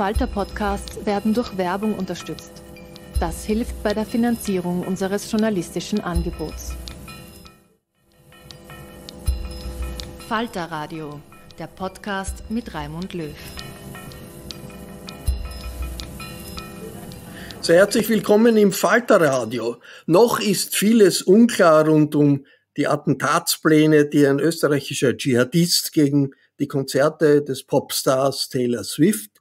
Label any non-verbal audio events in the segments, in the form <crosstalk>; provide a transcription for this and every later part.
Falter Podcasts werden durch Werbung unterstützt. Das hilft bei der Finanzierung unseres journalistischen Angebots. Falter Radio, der Podcast mit Raimund Löw. Sehr herzlich willkommen im Falter Radio. Noch ist vieles unklar rund um die Attentatspläne, die ein österreichischer Dschihadist gegen die Konzerte des Popstars Taylor Swift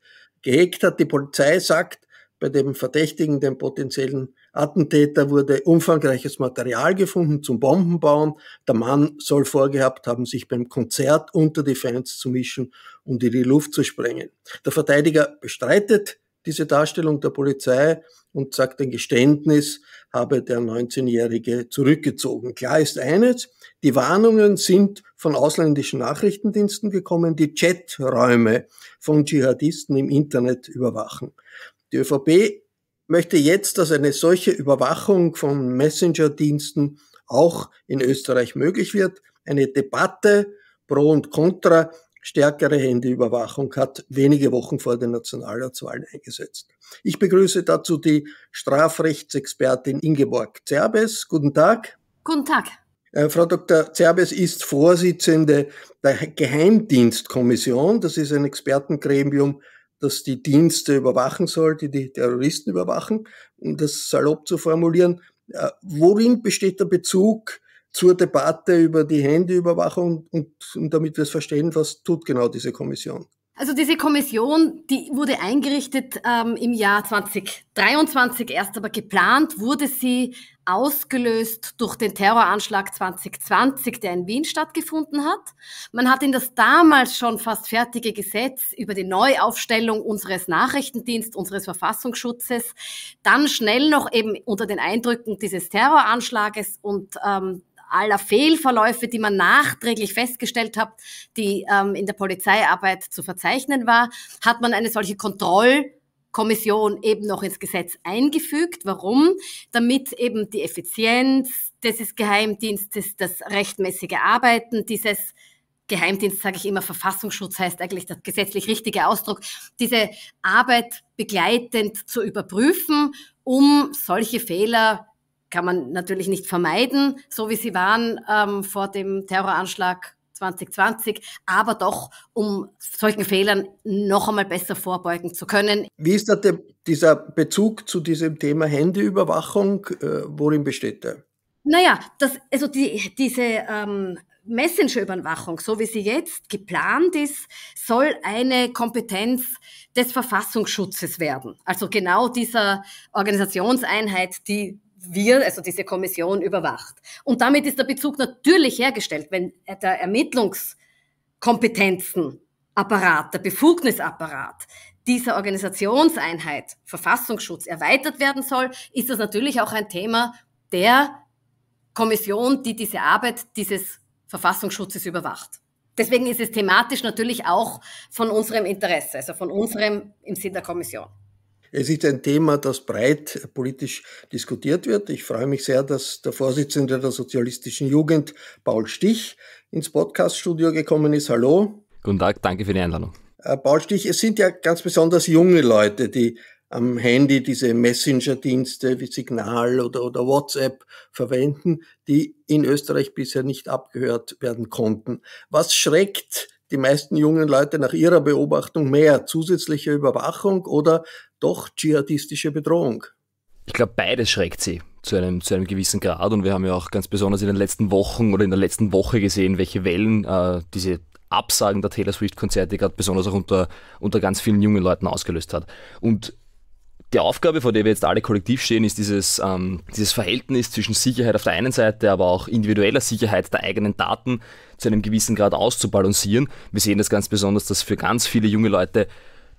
gehegt hat. Die Polizei sagt, bei dem Verdächtigen, dem potenziellen Attentäter, wurde umfangreiches Material gefunden zum Bombenbauen. Der Mann soll vorgehabt haben, sich beim Konzert unter die Fans zu mischen, und in die Luft zu sprengen. Der Verteidiger bestreitet diese Darstellung der Polizei und sagt, ein Geständnis habe der 19-Jährige zurückgezogen. Klar ist eines, die Warnungen sind von ausländischen Nachrichtendiensten gekommen, die Chaträume von Dschihadisten im Internet überwachen. Die ÖVP möchte jetzt, dass eine solche Überwachung von Messenger-Diensten auch in Österreich möglich wird. Eine Debatte pro und contra stärkere Handyüberwachung hat wenige Wochen vor den Nationalratswahlen eingesetzt. Ich begrüße dazu die Strafrechtsexpertin Ingeborg Zerbes. Guten Tag. Guten Tag. Äh, Frau Dr. Zerbes ist Vorsitzende der Geheimdienstkommission. Das ist ein Expertengremium, das die Dienste überwachen soll, die die Terroristen überwachen, um das salopp zu formulieren. Äh, worin besteht der Bezug zur Debatte über die Handyüberwachung und, und damit wir es verstehen, was tut genau diese Kommission? Also diese Kommission, die wurde eingerichtet ähm, im Jahr 2023 erst, aber geplant wurde sie ausgelöst durch den Terroranschlag 2020, der in Wien stattgefunden hat. Man hat in das damals schon fast fertige Gesetz über die Neuaufstellung unseres Nachrichtendienstes, unseres Verfassungsschutzes, dann schnell noch eben unter den Eindrücken dieses Terroranschlages und ähm, aller Fehlverläufe, die man nachträglich festgestellt hat, die ähm, in der Polizeiarbeit zu verzeichnen war, hat man eine solche Kontroll Kommission eben noch ins Gesetz eingefügt. Warum? Damit eben die Effizienz dieses Geheimdienstes, das rechtmäßige Arbeiten dieses Geheimdienst, sage ich immer, Verfassungsschutz heißt eigentlich der gesetzlich richtige Ausdruck, diese Arbeit begleitend zu überprüfen, um solche Fehler kann man natürlich nicht vermeiden, so wie sie waren ähm, vor dem Terroranschlag 2020, aber doch, um solchen Fehlern noch einmal besser vorbeugen zu können. Wie ist da der, dieser Bezug zu diesem Thema Handyüberwachung? Äh, worin besteht der? Naja, das, also die, diese ähm, Messenger-Überwachung, so wie sie jetzt geplant ist, soll eine Kompetenz des Verfassungsschutzes werden. Also genau dieser Organisationseinheit, die wir, also diese Kommission, überwacht. Und damit ist der Bezug natürlich hergestellt, wenn der Ermittlungskompetenzenapparat, der Befugnisapparat dieser Organisationseinheit Verfassungsschutz erweitert werden soll, ist das natürlich auch ein Thema der Kommission, die diese Arbeit dieses Verfassungsschutzes überwacht. Deswegen ist es thematisch natürlich auch von unserem Interesse, also von unserem im Sinn der Kommission. Es ist ein Thema, das breit politisch diskutiert wird. Ich freue mich sehr, dass der Vorsitzende der sozialistischen Jugend, Paul Stich, ins Podcaststudio gekommen ist. Hallo. Guten Tag, danke für die Einladung. Äh, Paul Stich, es sind ja ganz besonders junge Leute, die am Handy diese Messenger-Dienste wie Signal oder, oder WhatsApp verwenden, die in Österreich bisher nicht abgehört werden konnten. Was schreckt die meisten jungen Leute nach ihrer Beobachtung mehr? Zusätzliche Überwachung oder doch dschihadistische Bedrohung. Ich glaube, beides schreckt sie zu einem, zu einem gewissen Grad. Und wir haben ja auch ganz besonders in den letzten Wochen oder in der letzten Woche gesehen, welche Wellen äh, diese Absagen der Taylor Swift-Konzerte gerade besonders auch unter, unter ganz vielen jungen Leuten ausgelöst hat. Und die Aufgabe, vor der wir jetzt alle kollektiv stehen, ist dieses, ähm, dieses Verhältnis zwischen Sicherheit auf der einen Seite, aber auch individueller Sicherheit der eigenen Daten zu einem gewissen Grad auszubalancieren. Wir sehen das ganz besonders, dass für ganz viele junge Leute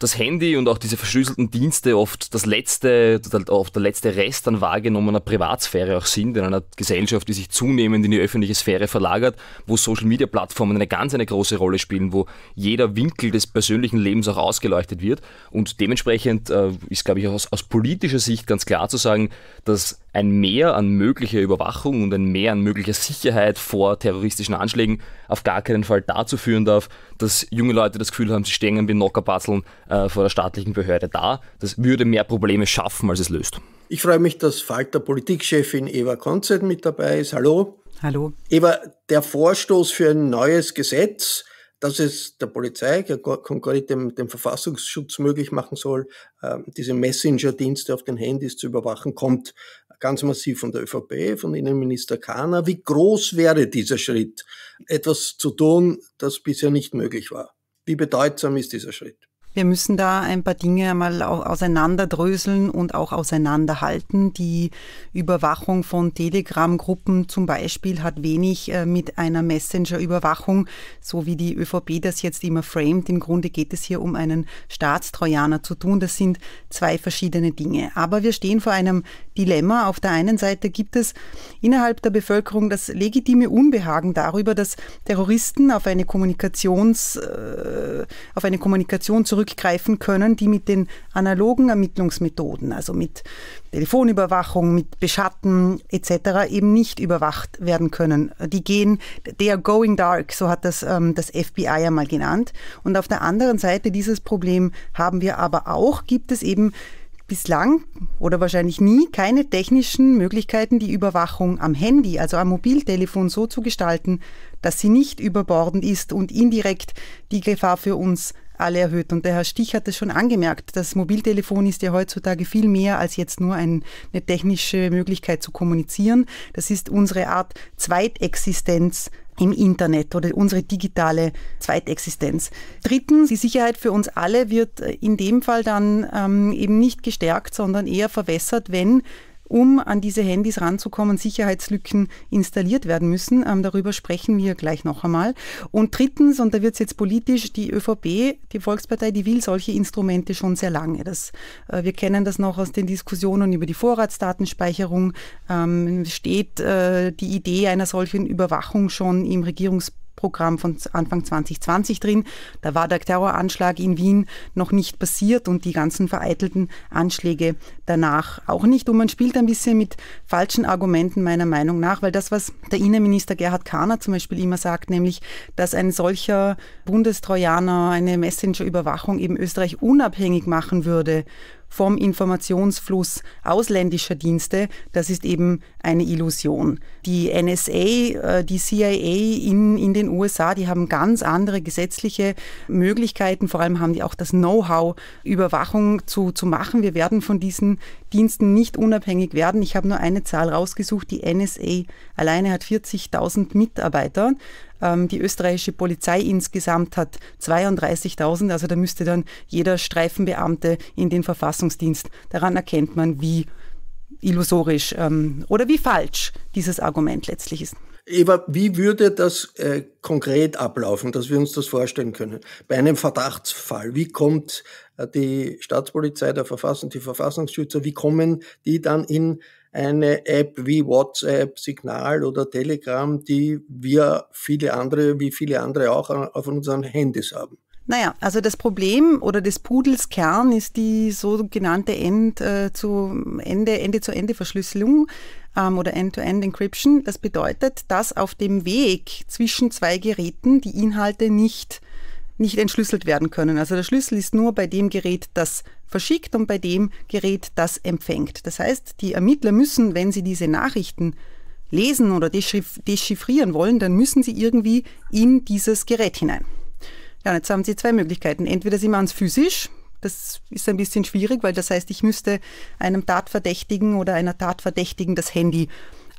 das Handy und auch diese verschlüsselten Dienste oft das letzte, halt oft der letzte Rest an wahrgenommener Privatsphäre auch sind in einer Gesellschaft, die sich zunehmend in die öffentliche Sphäre verlagert, wo Social Media Plattformen eine ganz eine große Rolle spielen, wo jeder Winkel des persönlichen Lebens auch ausgeleuchtet wird und dementsprechend äh, ist glaube ich aus, aus politischer Sicht ganz klar zu sagen, dass ein Mehr an möglicher Überwachung und ein Mehr an möglicher Sicherheit vor terroristischen Anschlägen auf gar keinen Fall dazu führen darf, dass junge Leute das Gefühl haben, sie stehen ein Binockerpatzeln äh, vor der staatlichen Behörde da. Das würde mehr Probleme schaffen, als es löst. Ich freue mich, dass Falter Politikchefin Eva Konzert mit dabei ist. Hallo. Hallo. Eva, der Vorstoß für ein neues Gesetz, das es der Polizei, konkret dem, dem Verfassungsschutz möglich machen soll, ähm, diese Messenger-Dienste auf den Handys zu überwachen, kommt ganz massiv von der ÖVP, von Innenminister Kahner. Wie groß wäre dieser Schritt, etwas zu tun, das bisher nicht möglich war? Wie bedeutsam ist dieser Schritt? Wir müssen da ein paar Dinge einmal auseinanderdröseln und auch auseinanderhalten. Die Überwachung von Telegram-Gruppen zum Beispiel hat wenig äh, mit einer Messenger-Überwachung, so wie die ÖVP das jetzt immer framed. Im Grunde geht es hier um einen Staatstrojaner zu tun. Das sind zwei verschiedene Dinge. Aber wir stehen vor einem Dilemma. Auf der einen Seite gibt es innerhalb der Bevölkerung das legitime Unbehagen darüber, dass Terroristen auf eine Kommunikations, äh, auf eine Kommunikation zurück zurückgreifen können, die mit den analogen Ermittlungsmethoden, also mit Telefonüberwachung, mit Beschatten etc. eben nicht überwacht werden können. Die gehen, they are going dark, so hat das ähm, das FBI einmal genannt. Und auf der anderen Seite dieses Problem haben wir aber auch, gibt es eben bislang oder wahrscheinlich nie keine technischen Möglichkeiten, die Überwachung am Handy, also am Mobiltelefon so zu gestalten, dass sie nicht überbordend ist und indirekt die Gefahr für uns alle erhöht. Und der Herr Stich hat es schon angemerkt, das Mobiltelefon ist ja heutzutage viel mehr als jetzt nur ein, eine technische Möglichkeit zu kommunizieren. Das ist unsere Art Zweitexistenz im Internet oder unsere digitale Zweitexistenz. Drittens, die Sicherheit für uns alle wird äh, in dem Fall dann ähm, eben nicht gestärkt, sondern eher verwässert, wenn um an diese Handys ranzukommen, Sicherheitslücken installiert werden müssen. Ähm, darüber sprechen wir gleich noch einmal. Und drittens, und da wird es jetzt politisch, die ÖVP, die Volkspartei, die will solche Instrumente schon sehr lange. Das, äh, wir kennen das noch aus den Diskussionen über die Vorratsdatenspeicherung. Ähm, steht äh, die Idee einer solchen Überwachung schon im Regierungsprozess? Programm von Anfang 2020 drin. Da war der Terroranschlag in Wien noch nicht passiert und die ganzen vereitelten Anschläge danach auch nicht. Und man spielt ein bisschen mit falschen Argumenten meiner Meinung nach, weil das, was der Innenminister Gerhard Kahner zum Beispiel immer sagt, nämlich, dass ein solcher Bundestrojaner eine Messenger-Überwachung eben Österreich unabhängig machen würde vom Informationsfluss ausländischer Dienste, das ist eben eine Illusion. Die NSA, äh, die CIA in, in den USA, die haben ganz andere gesetzliche Möglichkeiten, vor allem haben die auch das Know-how, Überwachung zu, zu machen. Wir werden von diesen Diensten nicht unabhängig werden. Ich habe nur eine Zahl rausgesucht, die NSA alleine hat 40.000 Mitarbeiter. Ähm, die österreichische Polizei insgesamt hat 32.000, also da müsste dann jeder Streifenbeamte in den Verfassungsdienst. Daran erkennt man, wie illusorisch ähm, oder wie falsch dieses Argument letztlich ist. Eva, wie würde das äh, konkret ablaufen, dass wir uns das vorstellen können? Bei einem Verdachtsfall, wie kommt äh, die Staatspolizei, der Verfassung, die Verfassungsschützer, wie kommen die dann in eine App wie WhatsApp, Signal oder Telegram, die wir viele andere, wie viele andere auch auf unseren Handys haben. Naja, also das Problem oder des Pudels Kern ist die sogenannte End, äh, zu Ende, Ende zu Ende Verschlüsselung ähm, oder End-to-End -End Encryption. Das bedeutet, dass auf dem Weg zwischen zwei Geräten die Inhalte nicht nicht entschlüsselt werden können. Also der Schlüssel ist nur bei dem Gerät, das verschickt und bei dem Gerät, das empfängt. Das heißt, die Ermittler müssen, wenn sie diese Nachrichten lesen oder dechiffrieren wollen, dann müssen sie irgendwie in dieses Gerät hinein. Ja, jetzt haben sie zwei Möglichkeiten. Entweder sie machen es physisch, das ist ein bisschen schwierig, weil das heißt, ich müsste einem Tatverdächtigen oder einer Tatverdächtigen das Handy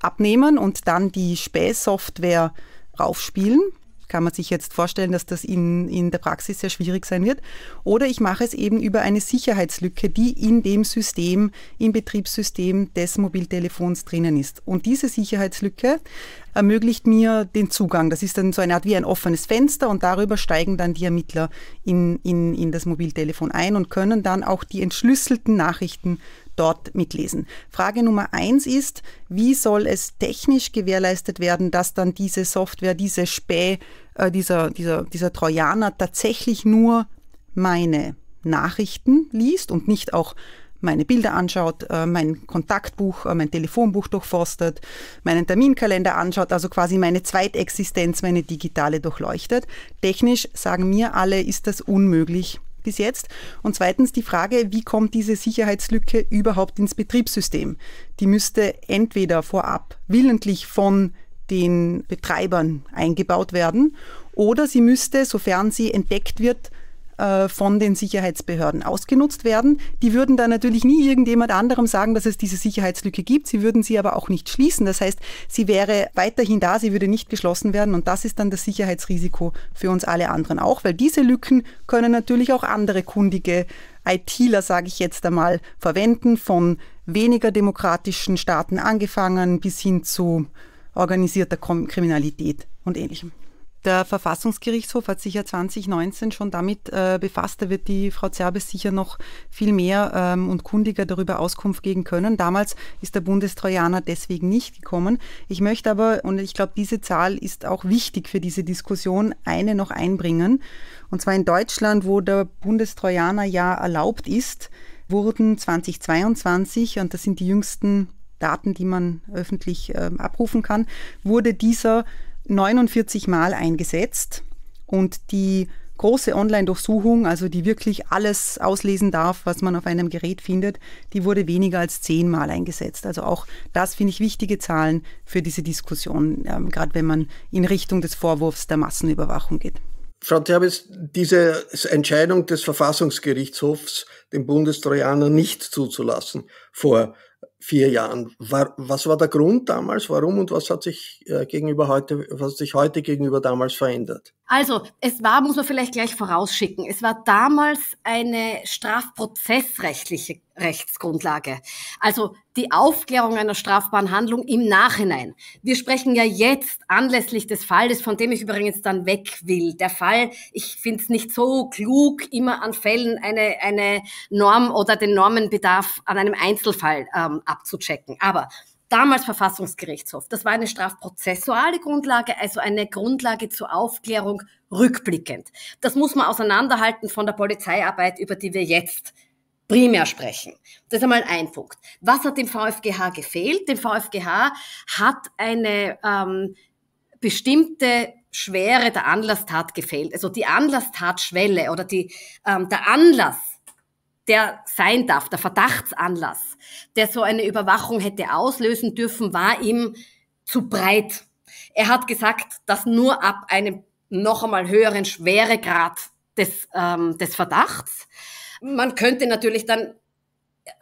abnehmen und dann die Spähsoftware raufspielen kann man sich jetzt vorstellen, dass das in, in der Praxis sehr schwierig sein wird. Oder ich mache es eben über eine Sicherheitslücke, die in dem System, im Betriebssystem des Mobiltelefons drinnen ist. Und diese Sicherheitslücke ermöglicht mir den Zugang. Das ist dann so eine Art wie ein offenes Fenster und darüber steigen dann die Ermittler in, in, in das Mobiltelefon ein und können dann auch die entschlüsselten Nachrichten dort mitlesen. Frage Nummer eins ist, wie soll es technisch gewährleistet werden, dass dann diese Software, diese Späh äh, dieser, dieser, dieser Trojaner tatsächlich nur meine Nachrichten liest und nicht auch meine Bilder anschaut, äh, mein Kontaktbuch, äh, mein Telefonbuch durchforstet, meinen Terminkalender anschaut, also quasi meine Zweitexistenz, meine digitale durchleuchtet. Technisch sagen mir alle, ist das unmöglich bis jetzt. Und zweitens die Frage, wie kommt diese Sicherheitslücke überhaupt ins Betriebssystem? Die müsste entweder vorab willentlich von den Betreibern eingebaut werden oder sie müsste, sofern sie entdeckt wird, äh, von den Sicherheitsbehörden ausgenutzt werden. Die würden dann natürlich nie irgendjemand anderem sagen, dass es diese Sicherheitslücke gibt. Sie würden sie aber auch nicht schließen. Das heißt, sie wäre weiterhin da, sie würde nicht geschlossen werden. Und das ist dann das Sicherheitsrisiko für uns alle anderen auch, weil diese Lücken können natürlich auch andere kundige ITler, sage ich jetzt einmal, verwenden, von weniger demokratischen Staaten angefangen bis hin zu organisierter Kriminalität und ähnlichem. Der Verfassungsgerichtshof hat sich ja 2019 schon damit äh, befasst. Da wird die Frau Zerbes sicher noch viel mehr ähm, und kundiger darüber Auskunft geben können. Damals ist der Bundestrojaner deswegen nicht gekommen. Ich möchte aber, und ich glaube, diese Zahl ist auch wichtig für diese Diskussion, eine noch einbringen. Und zwar in Deutschland, wo der Bundestrojaner ja erlaubt ist, wurden 2022, und das sind die jüngsten Daten, die man öffentlich äh, abrufen kann, wurde dieser 49 Mal eingesetzt. Und die große Online-Durchsuchung, also die wirklich alles auslesen darf, was man auf einem Gerät findet, die wurde weniger als zehnmal eingesetzt. Also auch das finde ich wichtige Zahlen für diese Diskussion, ähm, gerade wenn man in Richtung des Vorwurfs der Massenüberwachung geht. Frau Therbis, diese Entscheidung des Verfassungsgerichtshofs, den Bundestrojaner nicht zuzulassen, vor vier Jahren. War, was war der Grund damals? Warum und was hat sich äh, gegenüber heute, was hat sich heute gegenüber damals verändert? Also, es war, muss man vielleicht gleich vorausschicken, es war damals eine strafprozessrechtliche Rechtsgrundlage. Also die Aufklärung einer strafbaren Handlung im Nachhinein. Wir sprechen ja jetzt anlässlich des Falles, von dem ich übrigens dann weg will. Der Fall, ich finde es nicht so klug, immer an Fällen eine, eine Norm oder den Normenbedarf an einem Einzelfall ähm, abzuchecken. Aber damals Verfassungsgerichtshof. Das war eine strafprozessuale Grundlage, also eine Grundlage zur Aufklärung rückblickend. Das muss man auseinanderhalten von der Polizeiarbeit, über die wir jetzt primär sprechen. Das ist einmal ein Punkt. Was hat dem VfGH gefehlt? Dem VfGH hat eine ähm, bestimmte Schwere der Anlasstat gefehlt. Also die Anlasstatschwelle oder die, ähm, der Anlass, der sein darf, der Verdachtsanlass, der so eine Überwachung hätte auslösen dürfen, war ihm zu breit. Er hat gesagt, dass nur ab einem noch einmal höheren Schweregrad des, ähm, des Verdachts man könnte natürlich dann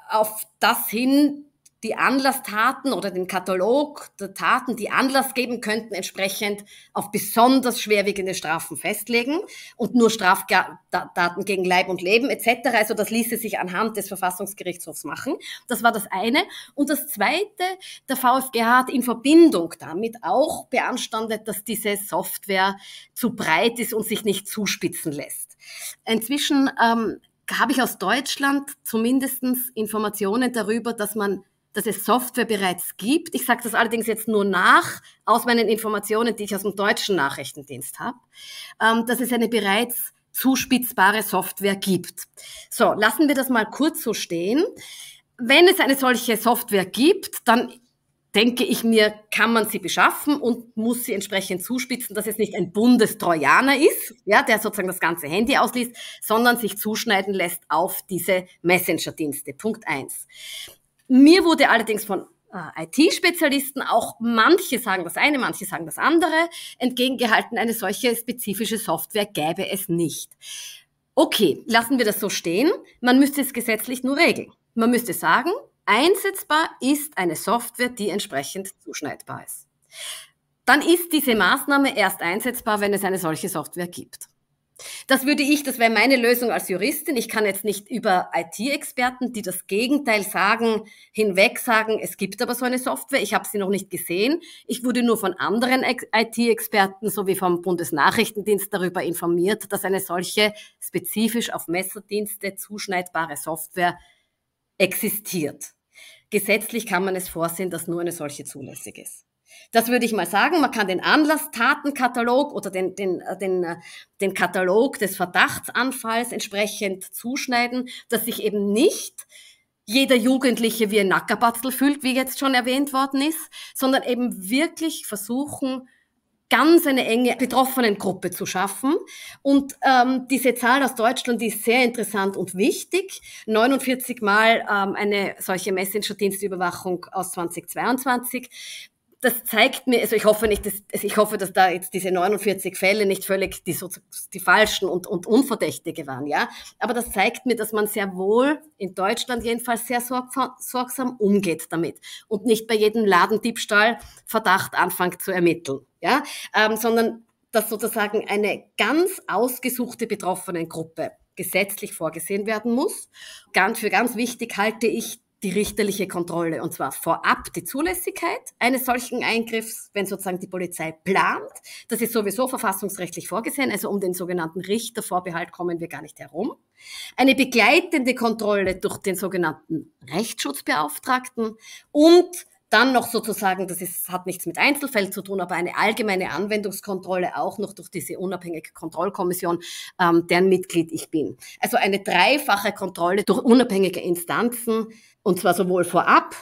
auf das hin die Anlasstaten oder den Katalog der Taten, die Anlass geben könnten, entsprechend auf besonders schwerwiegende Strafen festlegen und nur Straftaten gegen Leib und Leben etc. Also das ließe sich anhand des Verfassungsgerichtshofs machen. Das war das eine. Und das zweite, der VfG hat in Verbindung damit auch beanstandet, dass diese Software zu breit ist und sich nicht zuspitzen lässt. Inzwischen ähm, habe ich aus Deutschland zumindest Informationen darüber, dass man dass es Software bereits gibt. Ich sage das allerdings jetzt nur nach aus meinen Informationen, die ich aus dem deutschen Nachrichtendienst habe, ähm, dass es eine bereits zuspitzbare Software gibt. So, lassen wir das mal kurz so stehen. Wenn es eine solche Software gibt, dann denke ich mir, kann man sie beschaffen und muss sie entsprechend zuspitzen, dass es nicht ein Bundestrojaner ist, ja, der sozusagen das ganze Handy ausliest, sondern sich zuschneiden lässt auf diese Messenger-Dienste. Punkt eins. Mir wurde allerdings von äh, IT-Spezialisten, auch manche sagen das eine, manche sagen das andere, entgegengehalten, eine solche spezifische Software gäbe es nicht. Okay, lassen wir das so stehen. Man müsste es gesetzlich nur regeln. Man müsste sagen, Einsetzbar ist eine Software, die entsprechend zuschneidbar ist. Dann ist diese Maßnahme erst einsetzbar, wenn es eine solche Software gibt. Das würde ich, das wäre meine Lösung als Juristin. Ich kann jetzt nicht über IT-Experten, die das Gegenteil sagen, hinweg sagen, es gibt aber so eine Software, ich habe sie noch nicht gesehen. Ich wurde nur von anderen IT-Experten sowie vom Bundesnachrichtendienst darüber informiert, dass eine solche spezifisch auf Messerdienste zuschneidbare Software existiert. Gesetzlich kann man es vorsehen, dass nur eine solche zulässig ist. Das würde ich mal sagen. Man kann den Anlasstatenkatalog oder den, den, äh, den, äh, den Katalog des Verdachtsanfalls entsprechend zuschneiden, dass sich eben nicht jeder Jugendliche wie ein Nackerbatzel fühlt, wie jetzt schon erwähnt worden ist, sondern eben wirklich versuchen, ganz eine enge Betroffenengruppe zu schaffen. Und ähm, diese Zahl aus Deutschland die ist sehr interessant und wichtig. 49 Mal ähm, eine solche Messenger-Dienstüberwachung aus 2022 das zeigt mir, also ich hoffe nicht, dass, also ich hoffe, dass da jetzt diese 49 Fälle nicht völlig die, so, die falschen und, und unverdächtige waren, ja. Aber das zeigt mir, dass man sehr wohl in Deutschland jedenfalls sehr sorgsam umgeht damit und nicht bei jedem Ladendiebstahl Verdacht anfängt zu ermitteln ja, ähm, sondern dass sozusagen eine ganz ausgesuchte Betroffenengruppe gesetzlich vorgesehen werden muss. Ganz für ganz wichtig halte ich die richterliche Kontrolle und zwar vorab die Zulässigkeit eines solchen Eingriffs, wenn sozusagen die Polizei plant. Das ist sowieso verfassungsrechtlich vorgesehen, also um den sogenannten Richtervorbehalt kommen wir gar nicht herum. Eine begleitende Kontrolle durch den sogenannten Rechtsschutzbeauftragten und dann noch sozusagen, das ist, hat nichts mit Einzelfällen zu tun, aber eine allgemeine Anwendungskontrolle auch noch durch diese unabhängige Kontrollkommission, ähm, deren Mitglied ich bin. Also eine dreifache Kontrolle durch unabhängige Instanzen, und zwar sowohl vorab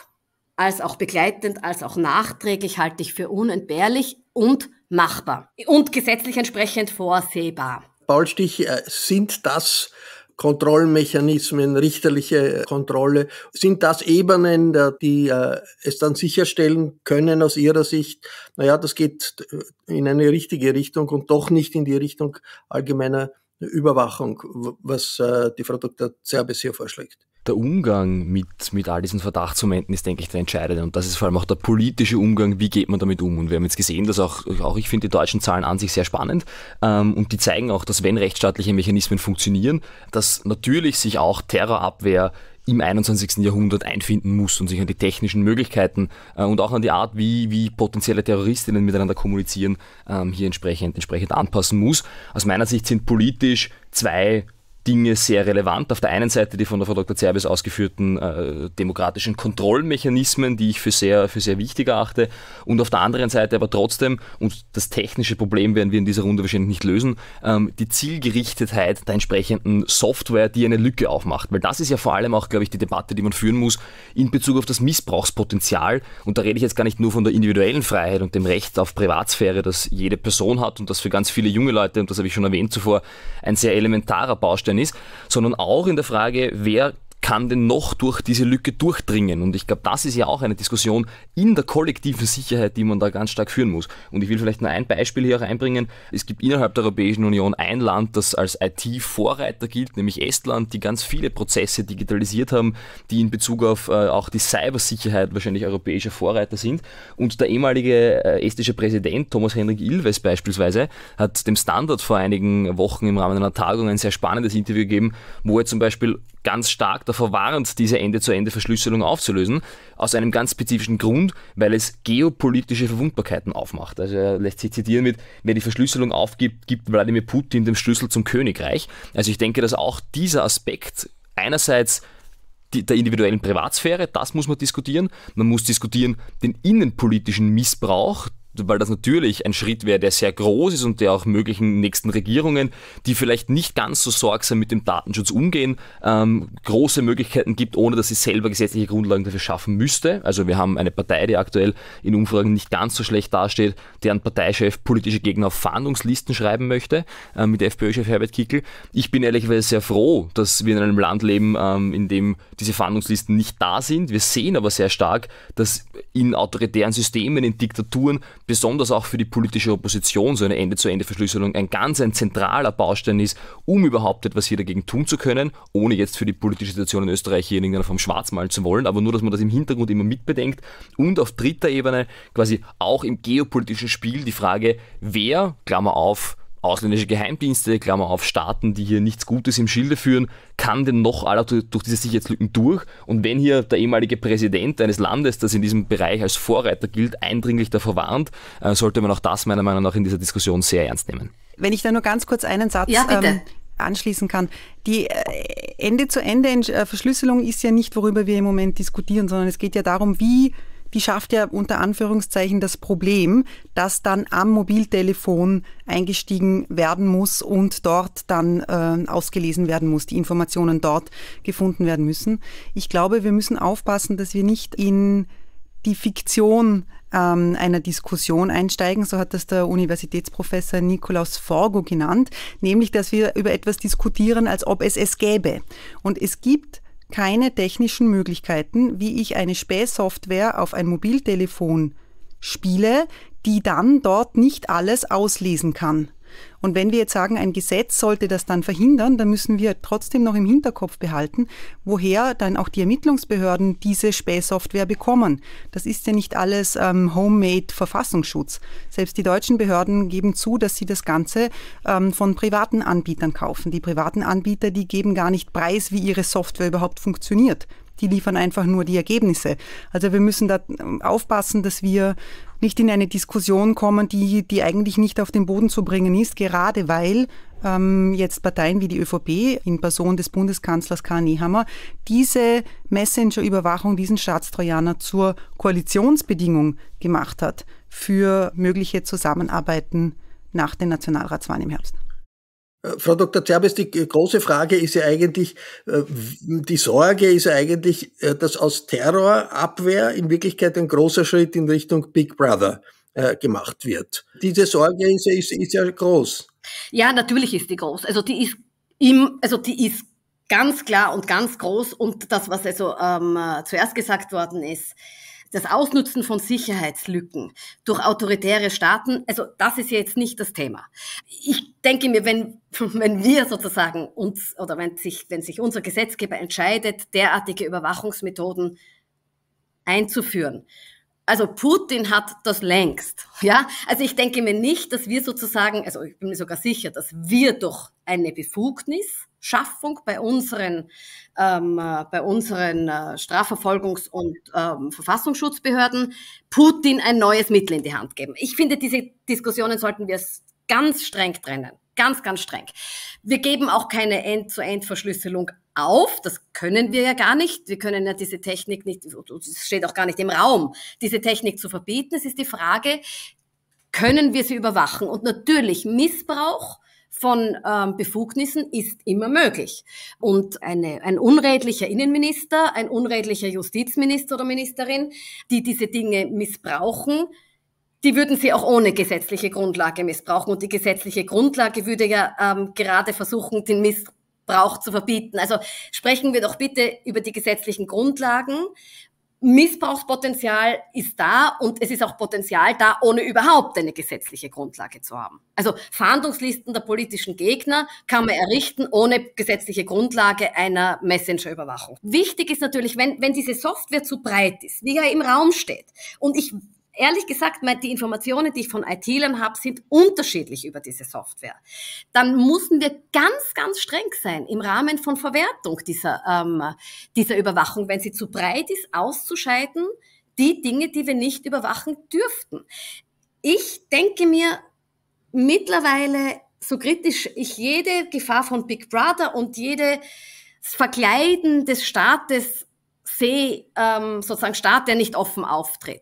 als auch begleitend, als auch nachträglich, halte ich für unentbehrlich und machbar und gesetzlich entsprechend vorsehbar. Paul Stich, äh, sind das Kontrollmechanismen, richterliche Kontrolle, sind das Ebenen, die äh, es dann sicherstellen können aus Ihrer Sicht, naja, das geht äh, in eine richtige Richtung und doch nicht in die Richtung allgemeiner Überwachung, was äh, die Frau Dr. Zerbes hier vorschlägt der Umgang mit, mit all diesen Verdachtsmomenten ist, denke ich, der entscheidende. Und das ist vor allem auch der politische Umgang, wie geht man damit um. Und wir haben jetzt gesehen, dass auch, auch ich finde die deutschen Zahlen an sich sehr spannend. Ähm, und die zeigen auch, dass wenn rechtsstaatliche Mechanismen funktionieren, dass natürlich sich auch Terrorabwehr im 21. Jahrhundert einfinden muss und sich an die technischen Möglichkeiten äh, und auch an die Art, wie, wie potenzielle Terroristinnen miteinander kommunizieren, ähm, hier entsprechend, entsprechend anpassen muss. Aus meiner Sicht sind politisch zwei Dinge sehr relevant. Auf der einen Seite die von der Frau Dr. Zerbes ausgeführten äh, demokratischen Kontrollmechanismen, die ich für sehr, für sehr wichtig erachte. Und auf der anderen Seite aber trotzdem, und das technische Problem werden wir in dieser Runde wahrscheinlich nicht lösen, ähm, die Zielgerichtetheit der entsprechenden Software, die eine Lücke aufmacht. Weil das ist ja vor allem auch, glaube ich, die Debatte, die man führen muss in Bezug auf das Missbrauchspotenzial. Und da rede ich jetzt gar nicht nur von der individuellen Freiheit und dem Recht auf Privatsphäre, das jede Person hat und das für ganz viele junge Leute, und das habe ich schon erwähnt zuvor, ein sehr elementarer Baustein ist, sondern auch in der Frage, wer kann denn noch durch diese Lücke durchdringen? Und ich glaube, das ist ja auch eine Diskussion in der kollektiven Sicherheit, die man da ganz stark führen muss. Und ich will vielleicht nur ein Beispiel hier auch einbringen. Es gibt innerhalb der Europäischen Union ein Land, das als IT-Vorreiter gilt, nämlich Estland, die ganz viele Prozesse digitalisiert haben, die in Bezug auf äh, auch die Cybersicherheit wahrscheinlich europäische Vorreiter sind. Und der ehemalige äh, estische Präsident Thomas Henrik Ilves beispielsweise hat dem Standard vor einigen Wochen im Rahmen einer Tagung ein sehr spannendes Interview gegeben, wo er zum Beispiel ganz stark davor warnt, diese Ende-zu-Ende-Verschlüsselung aufzulösen, aus einem ganz spezifischen Grund, weil es geopolitische Verwundbarkeiten aufmacht. Also er lässt sich zitieren mit, wer die Verschlüsselung aufgibt, gibt Wladimir Putin den Schlüssel zum Königreich. Also ich denke, dass auch dieser Aspekt einerseits die, der individuellen Privatsphäre, das muss man diskutieren. Man muss diskutieren den innenpolitischen Missbrauch, weil das natürlich ein Schritt wäre, der sehr groß ist und der auch möglichen nächsten Regierungen, die vielleicht nicht ganz so sorgsam mit dem Datenschutz umgehen, ähm, große Möglichkeiten gibt, ohne dass sie selber gesetzliche Grundlagen dafür schaffen müsste. Also wir haben eine Partei, die aktuell in Umfragen nicht ganz so schlecht dasteht, deren Parteichef politische Gegner auf Fahndungslisten schreiben möchte, äh, mit FPÖ-Chef Herbert Kickel. Ich bin ehrlicherweise sehr froh, dass wir in einem Land leben, ähm, in dem diese Fahndungslisten nicht da sind. Wir sehen aber sehr stark, dass in autoritären Systemen, in Diktaturen, besonders auch für die politische Opposition so eine Ende-zu-Ende-Verschlüsselung ein ganz ein zentraler Baustein ist, um überhaupt etwas hier dagegen tun zu können, ohne jetzt für die politische Situation in Österreich hier in irgendeiner Form schwarz malen zu wollen, aber nur, dass man das im Hintergrund immer mitbedenkt und auf dritter Ebene quasi auch im geopolitischen Spiel die Frage, wer, Klammer auf, Ausländische Geheimdienste, Klammer auf Staaten, die hier nichts Gutes im Schilde führen, kann denn noch aller durch diese Sicherheitslücken durch? Und wenn hier der ehemalige Präsident eines Landes, das in diesem Bereich als Vorreiter gilt, eindringlich davor warnt, äh, sollte man auch das meiner Meinung nach in dieser Diskussion sehr ernst nehmen. Wenn ich da nur ganz kurz einen Satz ja, ähm, anschließen kann. Die äh, Ende-zu-Ende-Verschlüsselung äh, ist ja nicht, worüber wir im Moment diskutieren, sondern es geht ja darum, wie die schafft ja unter Anführungszeichen das Problem, dass dann am Mobiltelefon eingestiegen werden muss und dort dann äh, ausgelesen werden muss, die Informationen dort gefunden werden müssen. Ich glaube, wir müssen aufpassen, dass wir nicht in die Fiktion ähm, einer Diskussion einsteigen, so hat das der Universitätsprofessor Nikolaus Forgo genannt, nämlich dass wir über etwas diskutieren, als ob es es gäbe. Und es gibt keine technischen Möglichkeiten, wie ich eine Spähsoftware auf ein Mobiltelefon spiele, die dann dort nicht alles auslesen kann. Und wenn wir jetzt sagen, ein Gesetz sollte das dann verhindern, dann müssen wir trotzdem noch im Hinterkopf behalten, woher dann auch die Ermittlungsbehörden diese Spähsoftware bekommen. Das ist ja nicht alles ähm, homemade Verfassungsschutz. Selbst die deutschen Behörden geben zu, dass sie das Ganze ähm, von privaten Anbietern kaufen. Die privaten Anbieter, die geben gar nicht preis, wie ihre Software überhaupt funktioniert die liefern einfach nur die Ergebnisse. Also wir müssen da aufpassen, dass wir nicht in eine Diskussion kommen, die, die eigentlich nicht auf den Boden zu bringen ist, gerade weil ähm, jetzt Parteien wie die ÖVP in Person des Bundeskanzlers Karl Nehammer diese Messenger-Überwachung, diesen Staatstrojaner zur Koalitionsbedingung gemacht hat für mögliche Zusammenarbeiten nach den Nationalratswahlen im Herbst. Äh, Frau Dr. Zerbes, die große Frage ist ja eigentlich, äh, die Sorge ist ja eigentlich, äh, dass aus Terrorabwehr in Wirklichkeit ein großer Schritt in Richtung Big Brother gemacht wird. Diese Sorge ist, ist, ist ja groß. Ja, natürlich ist die groß. Also die ist im, also die ist ganz klar und ganz groß. Und das, was also ähm, zuerst gesagt worden ist, das Ausnutzen von Sicherheitslücken durch autoritäre Staaten, also das ist jetzt nicht das Thema. Ich denke mir, wenn, <laughs> wenn wir sozusagen uns oder wenn sich, wenn sich unser Gesetzgeber entscheidet, derartige Überwachungsmethoden einzuführen, also Putin hat das längst. Ja, also ich denke mir nicht, dass wir sozusagen, also ich bin mir sogar sicher, dass wir durch eine Befugnis Schaffung bei unseren ähm, äh, bei unseren äh, Strafverfolgungs- und ähm, Verfassungsschutzbehörden Putin ein neues Mittel in die Hand geben. Ich finde, diese Diskussionen sollten wir ganz streng trennen. Ganz, ganz streng. Wir geben auch keine End-zu-End-Verschlüsselung auf. Das können wir ja gar nicht. Wir können ja diese Technik nicht, es steht auch gar nicht im Raum, diese Technik zu verbieten. Es ist die Frage, können wir sie überwachen? Und natürlich Missbrauch von ähm, Befugnissen ist immer möglich. Und eine, ein unredlicher Innenminister, ein unredlicher Justizminister oder Ministerin, die diese Dinge missbrauchen, die würden sie auch ohne gesetzliche Grundlage missbrauchen. Und die gesetzliche Grundlage würde ja ähm, gerade versuchen, den Missbrauch zu verbieten. Also sprechen wir doch bitte über die gesetzlichen Grundlagen. Missbrauchspotenzial ist da und es ist auch Potenzial da, ohne überhaupt eine gesetzliche Grundlage zu haben. Also Fahndungslisten der politischen Gegner kann man errichten ohne gesetzliche Grundlage einer Messenger-Überwachung. Wichtig ist natürlich, wenn, wenn diese Software zu breit ist, wie ja im Raum steht, und ich ehrlich gesagt, die Informationen, die ich von IT-Lern habe, sind unterschiedlich über diese Software. Dann müssen wir ganz, ganz streng sein im Rahmen von Verwertung dieser, ähm, dieser Überwachung, wenn sie zu breit ist, auszuscheiden, die Dinge, die wir nicht überwachen dürften. Ich denke mir mittlerweile, so kritisch ich jede Gefahr von Big Brother und jedes Verkleiden des Staates see ähm, sozusagen Staat, der nicht offen auftritt.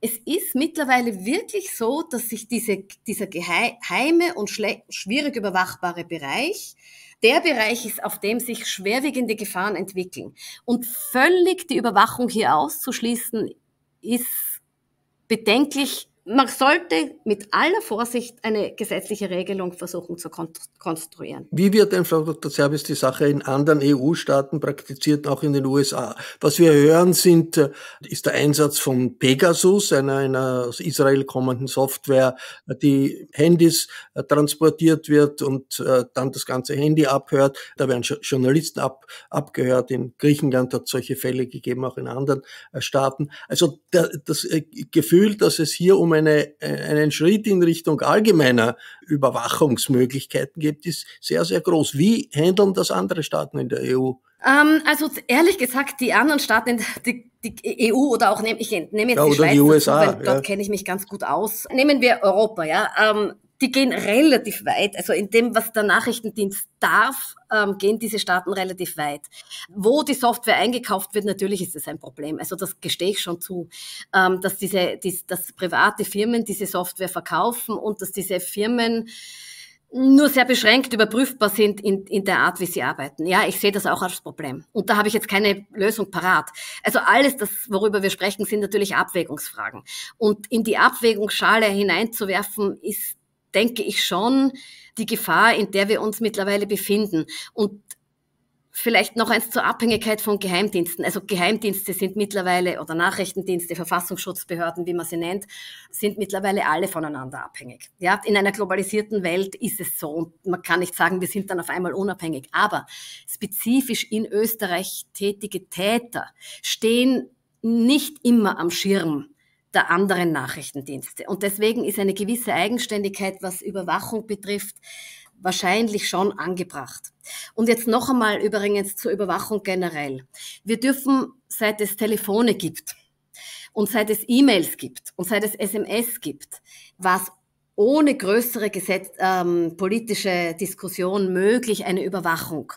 Es ist mittlerweile wirklich so, dass sich diese, dieser geheime und schwierig überwachbare Bereich der Bereich ist, auf dem sich schwerwiegende Gefahren entwickeln. Und völlig die Überwachung hier auszuschließen, ist bedenklich man sollte mit aller Vorsicht eine gesetzliche Regelung versuchen zu konstruieren. Wie wird denn, Frau Dr. Service die Sache in anderen EU-Staaten praktiziert, auch in den USA? Was wir hören, sind, äh, ist der Einsatz von Pegasus, einer, einer aus Israel kommenden Software, die Handys äh, transportiert wird und äh, dann das ganze Handy abhört. Da werden Journalisten ab, abgehört. In Griechenland hat es solche Fälle gegeben, auch in anderen Staaten. Also das Gefühl, dass es hier um eine, äh, einen Schritt in Richtung allgemeiner Überwachungsmöglichkeiten gibt, ist sehr, sehr groß. Wie handeln das andere Staaten in der EU? Ähm, also ehrlich gesagt, die anderen Staaten, in die, die EU oder auch, nehm, ich nehme jetzt ja, die Schweiz, die USA, dazu, weil ja. dort kenne ich mich ganz gut aus. Nehmen wir Europa, ja. Ähm, die gehen relativ weit. Also in dem, was der Nachrichtendienst darf, ähm, gehen diese Staaten relativ weit. Wo die Software eingekauft wird, natürlich ist das ein Problem. Also das gestehe ich schon zu, ähm, dass diese, dies, dass private Firmen diese Software verkaufen und dass diese Firmen nur sehr beschränkt überprüfbar sind in, in der Art, wie sie arbeiten. Ja, ich sehe das auch als Problem. Und da habe ich jetzt keine Lösung parat. Also alles, das, worüber wir sprechen, sind natürlich Abwägungsfragen. Und in die Abwägungsschale hineinzuwerfen, ist denke ich schon, die Gefahr, in der wir uns mittlerweile befinden. Und vielleicht noch eins zur Abhängigkeit von Geheimdiensten. Also Geheimdienste sind mittlerweile, oder Nachrichtendienste, Verfassungsschutzbehörden, wie man sie nennt, sind mittlerweile alle voneinander abhängig. Ja, in einer globalisierten Welt ist es so. Und man kann nicht sagen, wir sind dann auf einmal unabhängig. Aber spezifisch in Österreich tätige Täter stehen nicht immer am Schirm der anderen Nachrichtendienste. Und deswegen ist eine gewisse Eigenständigkeit, was Überwachung betrifft, wahrscheinlich schon angebracht. Und jetzt noch einmal übrigens zur Überwachung generell. Wir dürfen, seit es Telefone gibt und seit es E-Mails gibt und seit es SMS gibt, was ohne größere Gesetz, ähm, politische Diskussion möglich eine Überwachung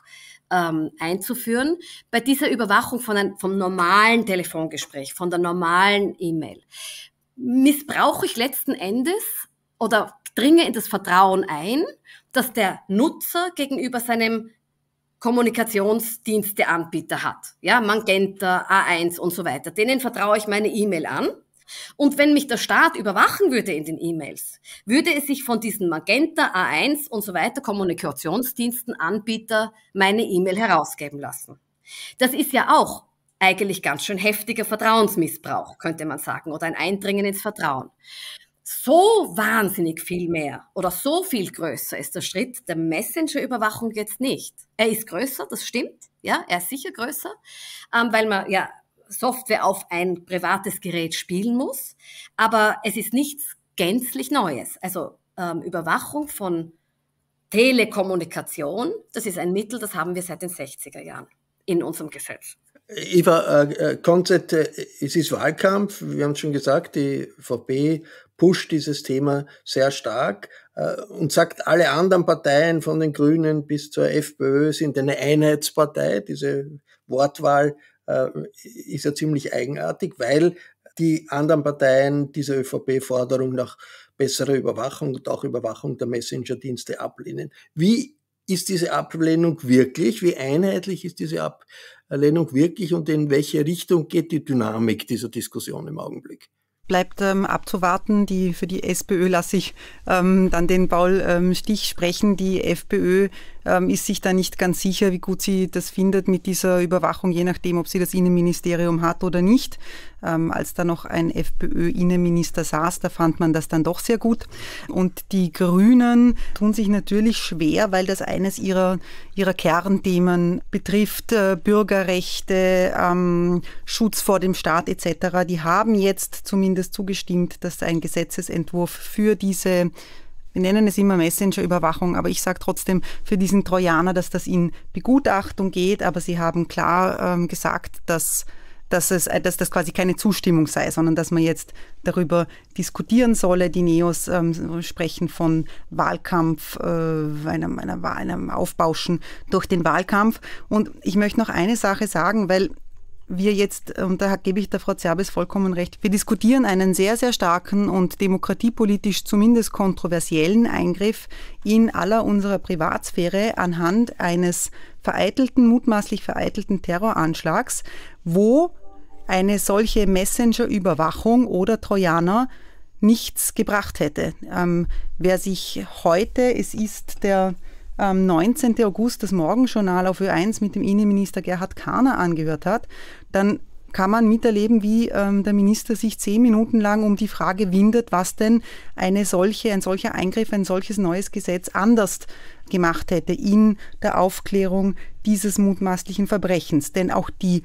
ähm, einzuführen, bei dieser Überwachung von einem, vom normalen Telefongespräch, von der normalen E-Mail. Missbrauche ich letzten Endes oder dringe in das Vertrauen ein, dass der Nutzer gegenüber seinem Kommunikationsdiensteanbieter hat. Ja, Mangenta, A1 und so weiter. Denen vertraue ich meine E-Mail an und wenn mich der Staat überwachen würde in den E-Mails, würde es sich von diesen Magenta, A1 und so weiter Kommunikationsdiensten, Anbieter meine E-Mail herausgeben lassen. Das ist ja auch eigentlich ganz schön heftiger Vertrauensmissbrauch, könnte man sagen, oder ein Eindringen ins Vertrauen. So wahnsinnig viel mehr oder so viel größer ist der Schritt der Messenger-Überwachung jetzt nicht. Er ist größer, das stimmt, ja, er ist sicher größer, ähm, weil man ja Software auf ein privates Gerät spielen muss. Aber es ist nichts gänzlich Neues. Also ähm, Überwachung von Telekommunikation, das ist ein Mittel, das haben wir seit den 60er Jahren in unserem Gesetz. Eva, äh, äh Konzert, äh, es ist Wahlkampf. Wir haben es schon gesagt, die VP pusht dieses Thema sehr stark äh, und sagt, alle anderen Parteien von den Grünen bis zur FPÖ sind eine Einheitspartei. Diese Wortwahl äh, ist ja ziemlich eigenartig, weil die anderen Parteien diese ÖVP-Forderung nach besserer Überwachung und auch Überwachung der Messenger-Dienste ablehnen. Wie ist diese Ablehnung wirklich? Wie einheitlich ist diese Ablehnung wirklich und in welche Richtung geht die Dynamik dieser Diskussion im Augenblick? bleibt ähm, abzuwarten. Die, für die SPÖ lasse ich ähm, dann den Paul ähm, Stich sprechen. Die FPÖ ähm, ist sich da nicht ganz sicher, wie gut sie das findet mit dieser Überwachung, je nachdem, ob sie das Innenministerium hat oder nicht ähm, als da noch ein FPÖ-Innenminister saß, da fand man das dann doch sehr gut. Und die Grünen tun sich natürlich schwer, weil das eines ihrer, ihrer Kernthemen betrifft, äh, Bürgerrechte, ähm, Schutz vor dem Staat etc. Die haben jetzt zumindest zugestimmt, dass ein Gesetzesentwurf für diese wir nennen es immer Messenger-Überwachung, aber ich sage trotzdem für diesen Trojaner, dass das in Begutachtung geht, aber sie haben klar ähm, gesagt, dass dass, es, äh, dass das quasi keine Zustimmung sei, sondern dass man jetzt darüber diskutieren solle. Die Neos ähm, sprechen von Wahlkampf, äh, einem, einem, einem Aufbauschen durch den Wahlkampf. Und ich möchte noch eine Sache sagen, weil wir jetzt, und da gebe ich der Frau Zerbes vollkommen recht, wir diskutieren einen sehr, sehr starken und demokratiepolitisch zumindest kontroversiellen Eingriff in aller unserer Privatsphäre anhand eines vereitelten, mutmaßlich vereitelten Terroranschlags, wo eine solche Messenger-Überwachung oder Trojaner nichts gebracht hätte. Ähm, wer sich heute, es ist der ähm, 19. August, das Morgenjournal auf Ö1 mit dem Innenminister Gerhard Kahner angehört hat, dann kann man miterleben, wie ähm, der Minister sich zehn Minuten lang um die Frage windet, was denn eine solche, ein solcher Eingriff, ein solches neues Gesetz anders gemacht hätte in der Aufklärung dieses mutmaßlichen Verbrechens. Denn auch die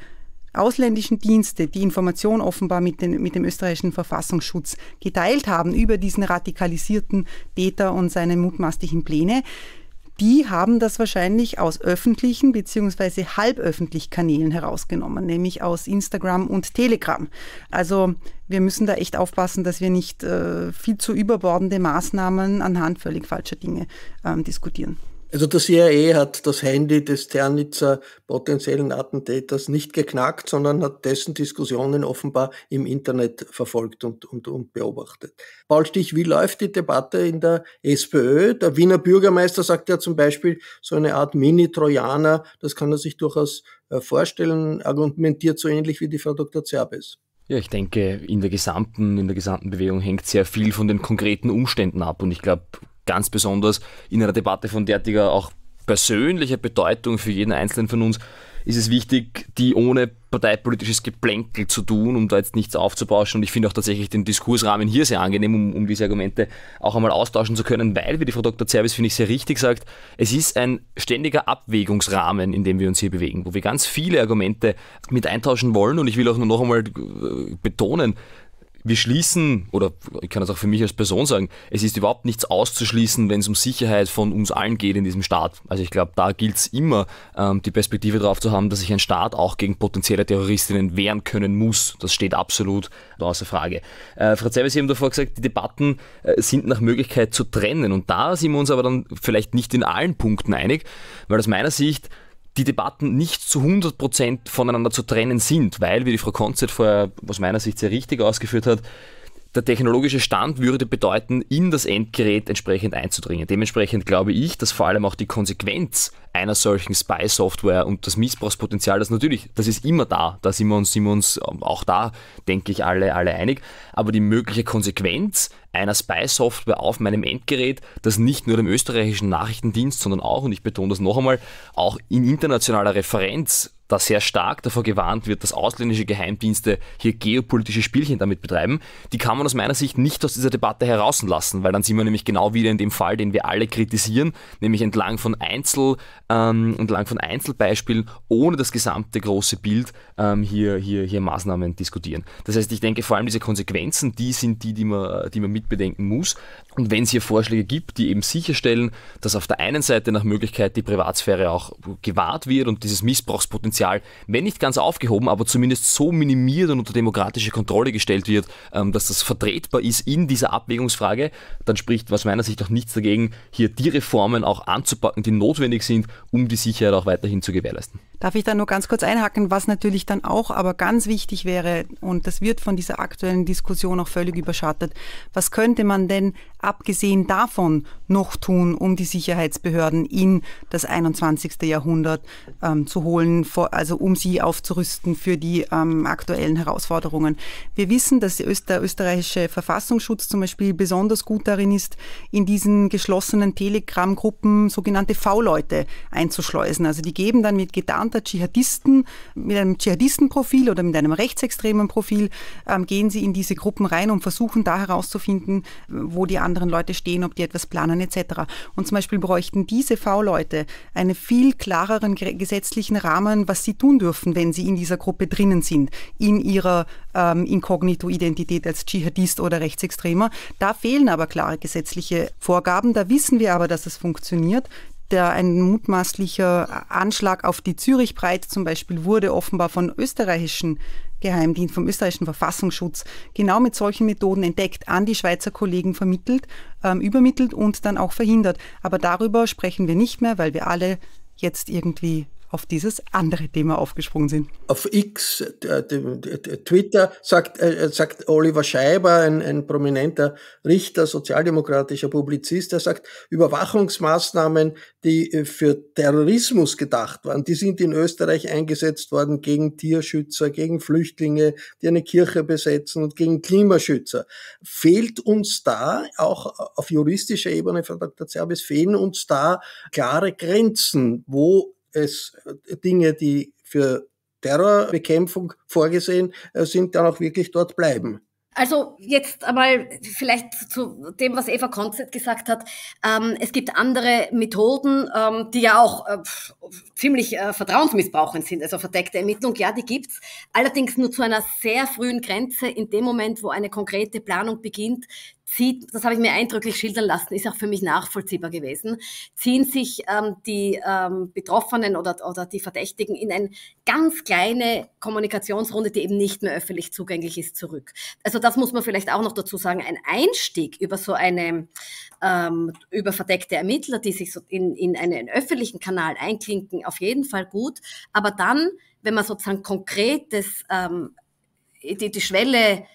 ausländischen Dienste die Information offenbar mit, den, mit, dem österreichischen Verfassungsschutz geteilt haben über diesen radikalisierten Täter und seine mutmaßlichen Pläne, die haben das wahrscheinlich aus öffentlichen bzw. halböffentlich Kanälen herausgenommen, nämlich aus Instagram und Telegram. Also wir müssen da echt aufpassen, dass wir nicht äh, viel zu überbordende Maßnahmen anhand völlig falscher Dinge äh, diskutieren. Also der CIA hat das Handy des Ternitzer potenziellen Attentäters nicht geknackt, sondern hat dessen Diskussionen offenbar im Internet verfolgt und, und, und beobachtet. Paul Stich, wie läuft die Debatte in der SPÖ? Der Wiener Bürgermeister sagt ja zum Beispiel, so eine Art Mini-Trojaner, das kann er sich durchaus äh, vorstellen, argumentiert so ähnlich wie die Frau Dr. Zerbes. Ja, ich denke, in der gesamten, in der gesamten Bewegung hängt sehr viel von den konkreten Umständen ab. Und ich glaube, ganz besonders in einer Debatte von derartiger auch persönlicher Bedeutung für jeden Einzelnen von uns ist es wichtig, die ohne parteipolitisches Geplänkel zu tun, um da jetzt nichts aufzubauschen. Und ich finde auch tatsächlich den Diskursrahmen hier sehr angenehm, um, um diese Argumente auch einmal austauschen zu können, weil, wie die Frau Dr. Zerbis, finde ich, sehr richtig sagt, es ist ein ständiger Abwägungsrahmen, in dem wir uns hier bewegen, wo wir ganz viele Argumente mit eintauschen wollen. Und ich will auch nur noch einmal äh, betonen, wir schließen, oder ich kann das auch für mich als Person sagen, es ist überhaupt nichts auszuschließen, wenn es um Sicherheit von uns allen geht in diesem Staat. Also ich glaube, da gilt es immer, ähm, die Perspektive darauf zu haben, dass sich ein Staat auch gegen potenzielle Terroristinnen wehren können muss. Das steht absolut außer Frage. Äh, Frau Zewes, Sie haben davor gesagt, die Debatten äh, sind nach Möglichkeit zu trennen. Und da sind wir uns aber dann vielleicht nicht in allen Punkten einig, weil aus meiner Sicht die Debatten nicht zu 100% voneinander zu trennen sind, weil, wie die Frau Konzert vorher aus meiner Sicht sehr richtig ausgeführt hat, der technologische Stand würde bedeuten, in das Endgerät entsprechend einzudringen. Dementsprechend glaube ich, dass vor allem auch die Konsequenz einer solchen Spy-Software und das Missbrauchspotenzial, das natürlich, das ist immer da, da sind wir uns, sind wir uns ähm, auch da, denke ich, alle, alle einig, aber die mögliche Konsequenz einer Spy-Software auf meinem Endgerät, das nicht nur dem österreichischen Nachrichtendienst, sondern auch, und ich betone das noch einmal, auch in internationaler Referenz da sehr stark davor gewarnt wird, dass ausländische Geheimdienste hier geopolitische Spielchen damit betreiben, die kann man aus meiner Sicht nicht aus dieser Debatte herauslassen, weil dann sind wir nämlich genau wieder in dem Fall, den wir alle kritisieren, nämlich entlang von, Einzel, ähm, entlang von Einzelbeispielen, ohne das gesamte große Bild ähm, hier, hier, hier Maßnahmen diskutieren. Das heißt, ich denke vor allem diese Konsequenzen, die sind die, die man, die man mitbedenken muss. Und wenn es hier Vorschläge gibt, die eben sicherstellen, dass auf der einen Seite nach Möglichkeit die Privatsphäre auch gewahrt wird und dieses Missbrauchspotenzial Potenzial, wenn nicht ganz aufgehoben, aber zumindest so minimiert und unter demokratische Kontrolle gestellt wird, ähm, dass das vertretbar ist in dieser Abwägungsfrage, dann spricht aus meiner Sicht auch nichts dagegen, hier die Reformen auch anzupacken, die notwendig sind, um die Sicherheit auch weiterhin zu gewährleisten. Darf ich da nur ganz kurz einhaken, was natürlich dann auch aber ganz wichtig wäre, und das wird von dieser aktuellen Diskussion auch völlig überschattet, was könnte man denn abgesehen davon noch tun, um die Sicherheitsbehörden in das 21. Jahrhundert ähm, zu holen, vor, also um sie aufzurüsten für die ähm, aktuellen Herausforderungen? Wir wissen, dass der österreichische Verfassungsschutz zum Beispiel besonders gut darin ist, in diesen geschlossenen Telegram-Gruppen sogenannte V-Leute einzuschleusen. Also die geben dann mit Gedanken, unter Dschihadisten, mit einem Dschihadistenprofil oder mit einem rechtsextremen Profil, ähm, gehen sie in diese Gruppen rein und versuchen da herauszufinden, wo die anderen Leute stehen, ob die etwas planen etc. Und zum Beispiel bräuchten diese V-Leute einen viel klareren gesetzlichen Rahmen, was sie tun dürfen, wenn sie in dieser Gruppe drinnen sind, in ihrer ähm, Inkognito-Identität als Dschihadist oder Rechtsextremer. Da fehlen aber klare gesetzliche Vorgaben. Da wissen wir aber, dass es funktioniert der ein mutmaßlicher Anschlag auf die Zürichbreite zum Beispiel wurde offenbar von österreichischen Geheimdienst vom österreichischen Verfassungsschutz genau mit solchen Methoden entdeckt, an die Schweizer Kollegen vermittelt, ähm, übermittelt und dann auch verhindert. Aber darüber sprechen wir nicht mehr, weil wir alle jetzt irgendwie auf dieses andere Thema aufgesprungen sind. Auf X, Twitter, sagt, äh, äh, sagt Oliver Scheiber, ein, ein prominenter Richter, sozialdemokratischer Publizist, er sagt, Überwachungsmaßnahmen, die äh, für Terrorismus gedacht waren, die sind in Österreich eingesetzt worden gegen Tierschützer, gegen Flüchtlinge, die eine Kirche besetzen und gegen Klimaschützer. Fehlt uns da, auch auf juristischer Ebene, Frau Dr. Zerbis, fehlen uns da klare Grenzen, wo es äh, Dinge, die für Terrorbekämpfung vorgesehen äh, sind, dann auch wirklich dort bleiben. Also jetzt einmal vielleicht zu dem, was Eva Konzert gesagt hat. Ähm, es gibt andere Methoden, ähm, die ja auch äh, ziemlich äh, vertrauensmissbrauchend sind. Also verdeckte Ermittlung, ja, die gibt's. Allerdings nur zu einer sehr frühen Grenze, in dem Moment, wo eine konkrete Planung beginnt, zieht, das habe ich mir eindrücklich schildern lassen, ist auch für mich nachvollziehbar gewesen, ziehen sich ähm, die ähm, Betroffenen oder, oder die Verdächtigen in eine ganz kleine Kommunikationsrunde, die eben nicht mehr öffentlich zugänglich ist, zurück. Also das muss man vielleicht auch noch dazu sagen, ein Einstieg über so eine, ähm, über verdeckte Ermittler, die sich so in, in einen öffentlichen Kanal einklinken, auf jeden Fall gut, aber dann, wenn man sozusagen konkretes, ähm, die, die Schwelle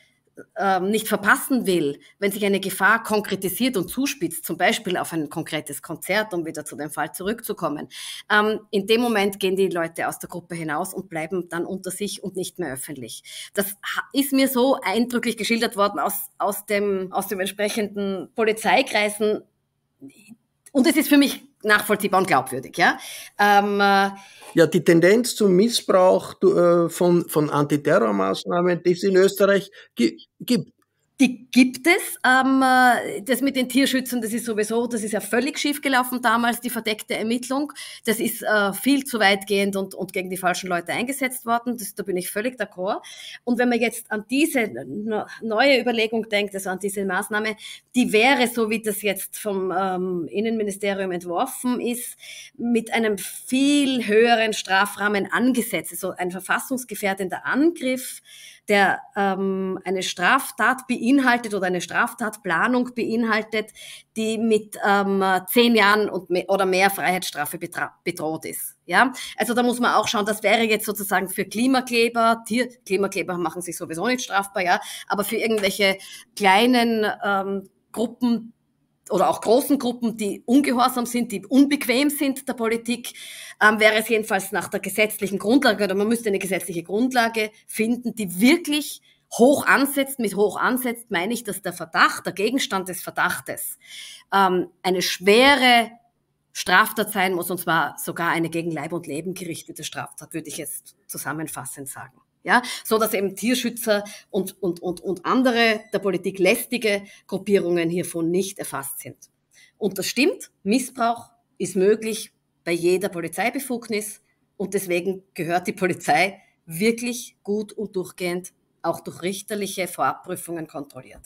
ähm, nicht verpassen will, wenn sich eine Gefahr konkretisiert und zuspitzt, zum Beispiel auf ein konkretes Konzert, um wieder zu dem Fall zurückzukommen, ähm, in dem Moment gehen die Leute aus der Gruppe hinaus und bleiben dann unter sich und nicht mehr öffentlich. Das ist mir so eindrücklich geschildert worden aus, aus, dem, aus dem entsprechenden Polizeikreisen. Und es ist für mich nachvollziehbar und glaubwürdig. Ja, ähm, äh, ja die Tendenz zum Missbrauch äh, von, von Antiterrormaßnahmen, die es in Österreich gibt, die gibt es. Ähm, äh, das mit den Tierschützern, das ist sowieso, das ist ja völlig schiefgelaufen damals, die verdeckte Ermittlung. Das ist äh, viel zu weitgehend und, und gegen die falschen Leute eingesetzt worden. Das, da bin ich völlig d'accord. Und wenn man jetzt an diese neue Überlegung denkt, also an diese Maßnahme, die wäre, so wie das jetzt vom ähm, Innenministerium entworfen ist, mit einem viel höheren Strafrahmen angesetzt. Also ein verfassungsgefährdender Angriff der ähm, eine Straftat beinhaltet oder eine Straftatplanung beinhaltet, die mit ähm, zehn Jahren und mehr, oder mehr Freiheitsstrafe bedroht ist. Ja, also da muss man auch schauen, das wäre jetzt sozusagen für Klimakleber, Tier, Klimakleber machen sich sowieso nicht strafbar, ja, aber für irgendwelche kleinen ähm, Gruppen, oder auch großen Gruppen, die ungehorsam sind, die unbequem sind der Politik, ähm, wäre es jedenfalls nach der gesetzlichen Grundlage, oder man müsste eine gesetzliche Grundlage finden, die wirklich hoch ansetzt. Mit hoch ansetzt meine ich, dass der Verdacht, der Gegenstand des Verdachtes, ähm, eine schwere Straftat sein muss, und zwar sogar eine gegen Leib und Leben gerichtete Straftat, würde ich jetzt zusammenfassend sagen ja, so dass eben Tierschützer und, und, und, und andere der Politik lästige Gruppierungen hiervon nicht erfasst sind. Und das stimmt, Missbrauch ist möglich bei jeder Polizeibefugnis und deswegen gehört die Polizei wirklich gut und durchgehend auch durch richterliche Vorabprüfungen kontrolliert.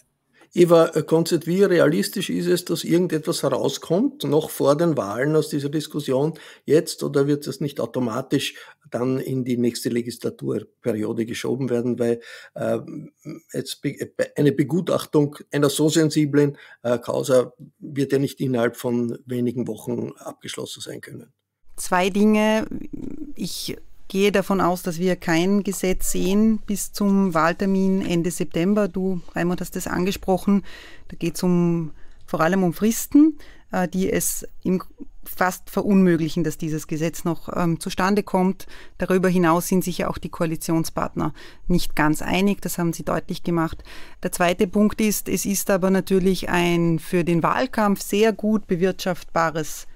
Eva, Konzert, wie realistisch ist es, dass irgendetwas herauskommt, noch vor den Wahlen aus dieser Diskussion jetzt, oder wird es nicht automatisch dann in die nächste Legislaturperiode geschoben werden, weil äh, jetzt eine Begutachtung einer so sensiblen äh, Causa wird ja nicht innerhalb von wenigen Wochen abgeschlossen sein können. Zwei Dinge. Ich gehe davon aus, dass wir kein Gesetz sehen bis zum Wahltermin Ende September. Du, Raimund, hast das angesprochen. Da geht es um, vor allem um Fristen, äh, die es im fast verunmöglichen, dass dieses Gesetz noch ähm, zustande kommt. Darüber hinaus sind sich ja auch die Koalitionspartner nicht ganz einig, das haben sie deutlich gemacht. Der zweite Punkt ist, es ist aber natürlich ein für den Wahlkampf sehr gut bewirtschaftbares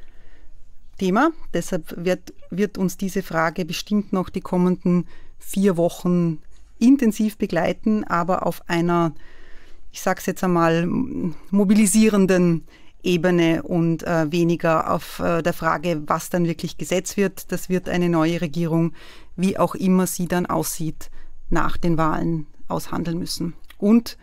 Thema. Deshalb wird, wird uns diese Frage bestimmt noch die kommenden vier Wochen intensiv begleiten, aber auf einer, ich sage es jetzt einmal, mobilisierenden Ebene. Ebene und äh, weniger auf äh, der Frage, was dann wirklich gesetzt wird. Das wird eine neue Regierung, wie auch immer sie dann aussieht, nach den Wahlen aushandeln müssen und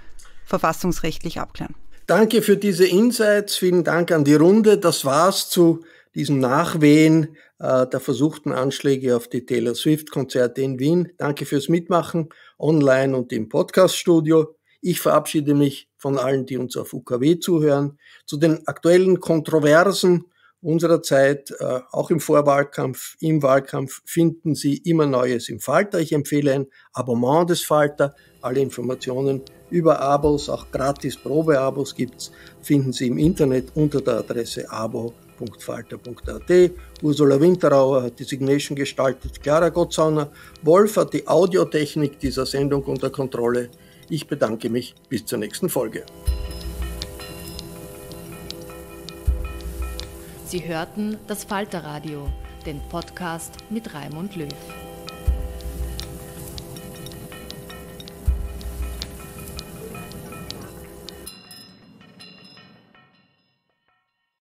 verfassungsrechtlich abklären. Danke für diese Insights. Vielen Dank an die Runde. Das war's zu diesem Nachwehen äh, der versuchten Anschläge auf die Taylor Swift-Konzerte in Wien. Danke fürs Mitmachen, online und im Podcaststudio. Ich verabschiede mich von allen, die uns auf UKW zuhören, zu den aktuellen Kontroversen unserer Zeit, äh, auch im Vorwahlkampf, im Wahlkampf, finden Sie immer Neues im Falter. Ich empfehle ein Abonnement des Falter. Alle Informationen über Abos, auch gratis Probeabos gibt's, finden Sie im Internet unter der Adresse abo.falter.at. Ursula Winterauer hat die Signation gestaltet, Clara Gottsauner, Wolf hat die Audiotechnik dieser Sendung unter Kontrolle. Ich bedanke mich bis zur nächsten Folge. Sie hörten das Falterradio, den Podcast mit Raimund Löw.